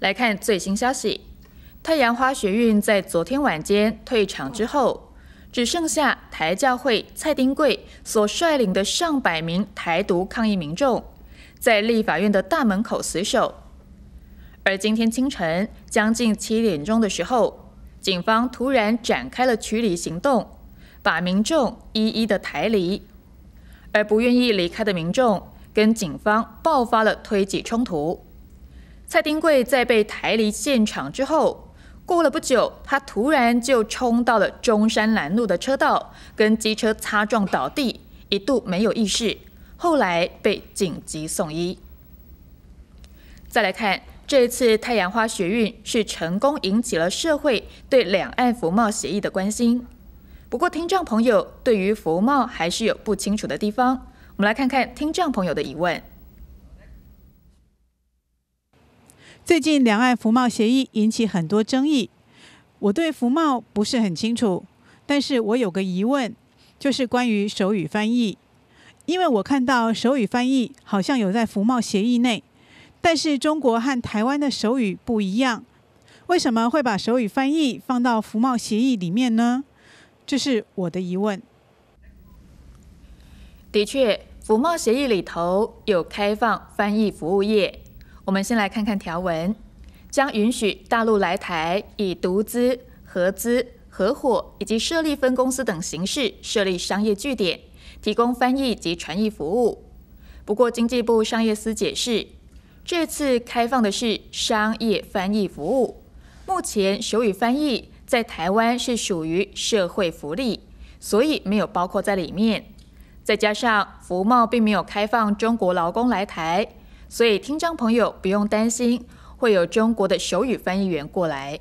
来看最新消息，太阳花学运在昨天晚间退场之后，只剩下台教会蔡丁贵所率领的上百名台独抗议民众，在立法院的大门口死守。而今天清晨将近七点钟的时候，警方突然展开了驱离行动，把民众一一的抬离，而不愿意离开的民众跟警方爆发了推挤冲突。蔡丁贵在被抬离现场之后，过了不久，他突然就冲到了中山南路的车道，跟机车擦撞倒地，一度没有意识，后来被紧急送医。再来看，这一次太阳花学运是成功引起了社会对两岸服贸协议的关心。不过，听障朋友对于服贸还是有不清楚的地方，我们来看看听障朋友的疑问。最近两岸服贸协议引起很多争议，我对服贸不是很清楚，但是我有个疑问，就是关于手语翻译，因为我看到手语翻译好像有在服贸协议内，但是中国和台湾的手语不一样，为什么会把手语翻译放到服贸协议里面呢？这是我的疑问。的确，服贸协议里头有开放翻译服务业。我们先来看看条文，将允许大陆来台以独资、合资、合伙以及设立分公司等形式设立商业据点，提供翻译及传译服务。不过，经济部商业司解释，这次开放的是商业翻译服务。目前手语翻译在台湾是属于社会福利，所以没有包括在里面。再加上福茂并没有开放中国劳工来台。所以听障朋友不用担心，会有中国的手语翻译员过来。